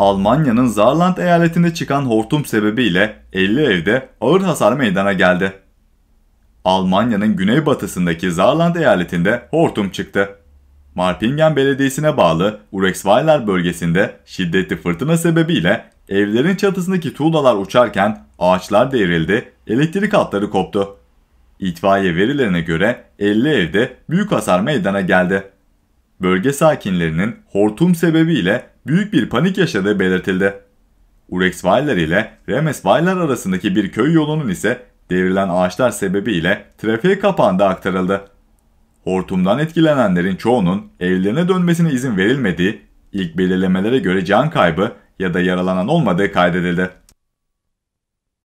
Almanya'nın Saarland eyaletinde çıkan hortum sebebiyle 50 evde ağır hasar meydana geldi. Almanya'nın güneybatısındaki Saarland eyaletinde hortum çıktı. Marpingen Belediyesi'ne bağlı Urexweiler bölgesinde şiddetli fırtına sebebiyle evlerin çatısındaki tuğlalar uçarken ağaçlar devrildi, elektrik hatları koptu. İtfaiye verilerine göre 50 evde büyük hasar meydana geldi. Bölge sakinlerinin hortum sebebiyle büyük bir panik yaşadığı belirtildi. Urexweiler ile Remesweiler arasındaki bir köy yolunun ise devrilen ağaçlar sebebiyle trafiğe kapandı aktarıldı. Hortumdan etkilenenlerin çoğunun evlerine dönmesine izin verilmediği, ilk belirlemelere göre can kaybı ya da yaralanan olmadığı kaydedildi.